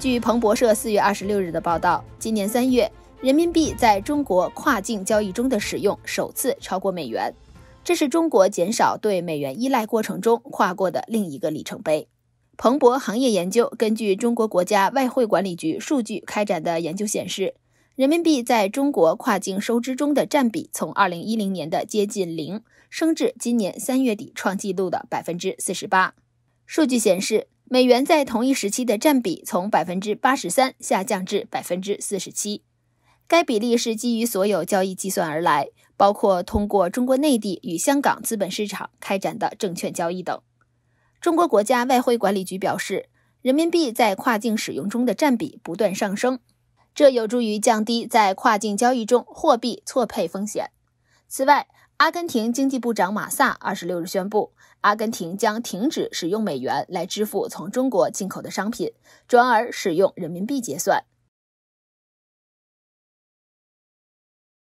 据彭博社四月二十六日的报道，今年三月，人民币在中国跨境交易中的使用首次超过美元，这是中国减少对美元依赖过程中跨过的另一个里程碑。彭博行业研究根据中国国家外汇管理局数据开展的研究显示，人民币在中国跨境收支中的占比从二零一零年的接近零升至今年三月底创纪录的百分之四十八。数据显示。美元在同一时期的占比从百分之八十三下降至百分之四十七，该比例是基于所有交易计算而来，包括通过中国内地与香港资本市场开展的证券交易等。中国国家外汇管理局表示，人民币在跨境使用中的占比不断上升，这有助于降低在跨境交易中货币错配风险。此外，阿根廷经济部长马萨二十六日宣布，阿根廷将停止使用美元来支付从中国进口的商品，转而使用人民币结算。